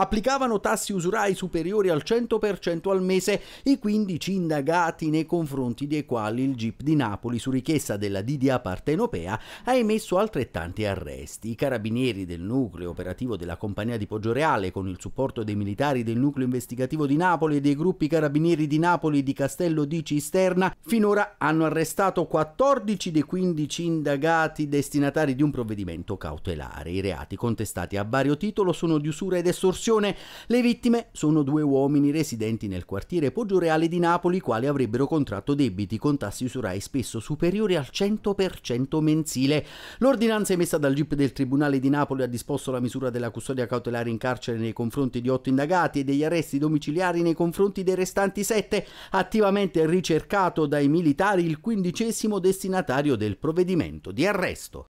applicavano tassi usurai superiori al 100% al mese i 15 indagati nei confronti dei quali il GIP di Napoli su richiesta della DDA partenopea ha emesso altrettanti arresti. I carabinieri del nucleo operativo della compagnia di Poggio Reale con il supporto dei militari del nucleo investigativo di Napoli e dei gruppi carabinieri di Napoli di Castello di Cisterna finora hanno arrestato 14 dei 15 indagati destinatari di un provvedimento cautelare. I reati contestati a vario titolo sono di usura ed estorsione situazione. Le vittime sono due uomini residenti nel quartiere Poggioreale di Napoli, quali avrebbero contratto debiti con tassi usurai spesso superiori al 100% mensile. L'ordinanza emessa dal GIP del Tribunale di Napoli ha disposto la misura della custodia cautelare in carcere nei confronti di otto indagati e degli arresti domiciliari nei confronti dei restanti sette, attivamente ricercato dai militari il quindicesimo destinatario del provvedimento di arresto.